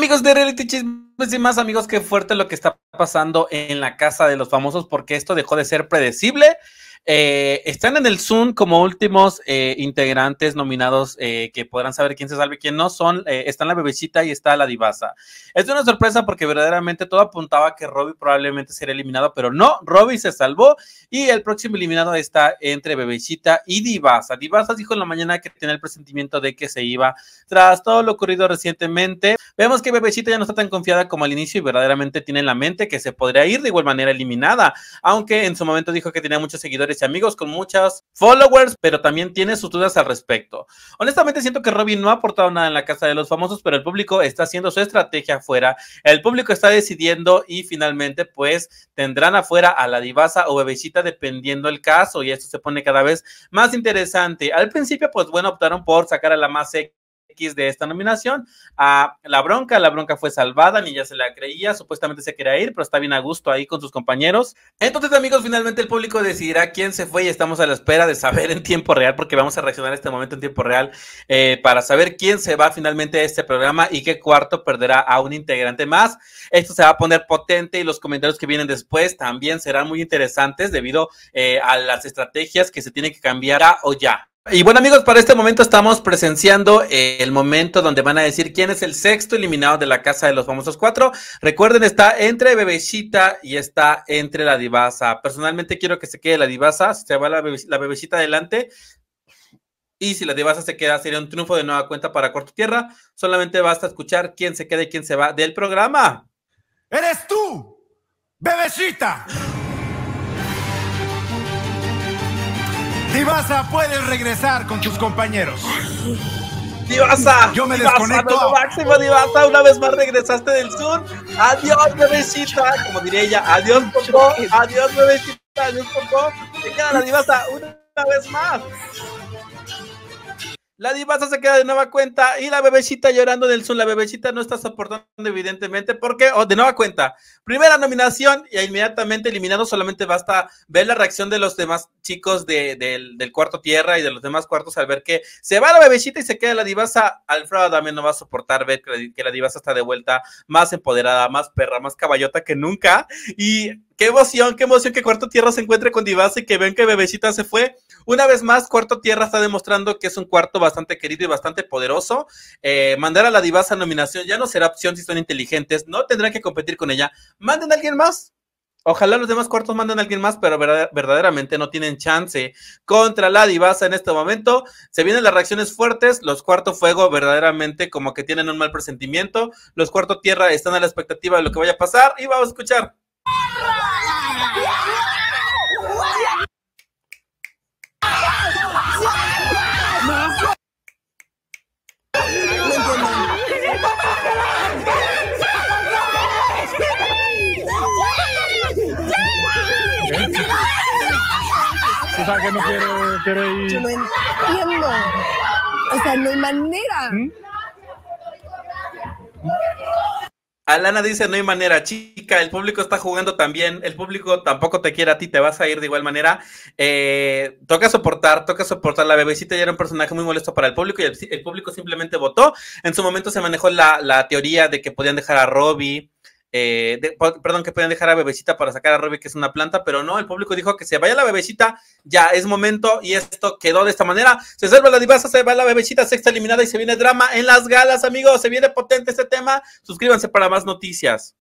amigos de Reality Chismes y más amigos, qué fuerte lo que está pasando en la casa de los famosos porque esto dejó de ser predecible eh, están en el Zoom como últimos eh, integrantes nominados eh, que podrán saber quién se salve y quién no. Son, están la bebecita y está la divasa. Es una sorpresa porque verdaderamente todo apuntaba que Robbie probablemente sería eliminado, pero no, Robbie se salvó y el próximo eliminado está entre bebecita y divasa. Divasa dijo en la mañana que tenía el presentimiento de que se iba tras todo lo ocurrido recientemente. Vemos que bebecita ya no está tan confiada como al inicio y verdaderamente tiene en la mente que se podría ir de igual manera eliminada, aunque en su momento dijo que tenía muchos seguidores y amigos con muchas followers, pero también tiene sus dudas al respecto. Honestamente siento que Robin no ha aportado nada en la casa de los famosos, pero el público está haciendo su estrategia afuera, el público está decidiendo y finalmente pues tendrán afuera a la divasa o bebecita dependiendo el caso y esto se pone cada vez más interesante. Al principio pues bueno optaron por sacar a la más X de esta nominación a La Bronca. La Bronca fue salvada, ni ya se la creía, supuestamente se quería ir, pero está bien a gusto ahí con sus compañeros. Entonces, amigos, finalmente el público decidirá quién se fue y estamos a la espera de saber en tiempo real, porque vamos a reaccionar este momento en tiempo real eh, para saber quién se va finalmente a este programa y qué cuarto perderá a un integrante más. Esto se va a poner potente y los comentarios que vienen después también serán muy interesantes debido eh, a las estrategias que se tienen que cambiar a o ya. Y bueno amigos, para este momento estamos presenciando el momento donde van a decir quién es el sexto eliminado de la Casa de los Famosos Cuatro. Recuerden, está entre Bebecita y está entre la Divasa. Personalmente quiero que se quede la Divasa, se va la, Bebecita adelante. Y si la Divasa se queda, sería un triunfo de nueva cuenta para Corto Tierra. Solamente basta escuchar quién se queda y quién se va del programa. ¡Eres tú, Bebecita! Divasa, puedes regresar con tus compañeros. Divasa, yo me desconecto. máximo, Divasa, una vez más regresaste del sur. Adiós, bebecita. Como diría ella, adiós, Popó. Adiós, bebecita. Adiós, Popó. Se queda la Divasa una vez más. La divasa se queda de nueva cuenta y la bebecita llorando del sur La bebecita no está soportando, evidentemente, porque, oh, de nueva cuenta, primera nominación y inmediatamente eliminado. Solamente basta ver la reacción de los demás chicos de, del cuarto tierra y de los demás cuartos al ver que se va la bebecita y se queda la divasa, Alfredo también no va a soportar ver que la divasa está de vuelta más empoderada, más perra, más caballota que nunca. Y qué emoción, qué emoción que Cuarto Tierra se encuentre con Divasa y que ven que Bebecita se fue. Una vez más, Cuarto Tierra está demostrando que es un cuarto bastante querido y bastante poderoso. Eh, mandar a la Divasa a nominación ya no será opción si son inteligentes, no tendrán que competir con ella. Manden a alguien más, Ojalá los demás cuartos manden a alguien más, pero verdaderamente no tienen chance contra la divasa en este momento. Se vienen las reacciones fuertes, los cuartos fuego verdaderamente como que tienen un mal presentimiento, los cuartos tierra están a la expectativa de lo que vaya a pasar y vamos a escuchar. Yo entiendo. O sea, no hay manera. ¿Mm? Alana dice, no hay manera, chica, el público está jugando también, el público tampoco te quiere a ti, te vas a ir de igual manera. Eh, toca soportar, toca soportar. La bebecita ya era un personaje muy molesto para el público y el, público simplemente votó. En su momento se manejó la, la, teoría de que podían dejar a Robbie, eh, perdón, que pueden dejar a Bebecita para sacar a Robbie, que es una planta, pero no, el público dijo que se vaya la Bebecita, ya es momento, y esto quedó de esta manera. Se salva la divasa, se va la Bebecita, sexta eliminada y se viene drama en las galas, amigos. Se viene potente este tema. Suscríbanse para más noticias.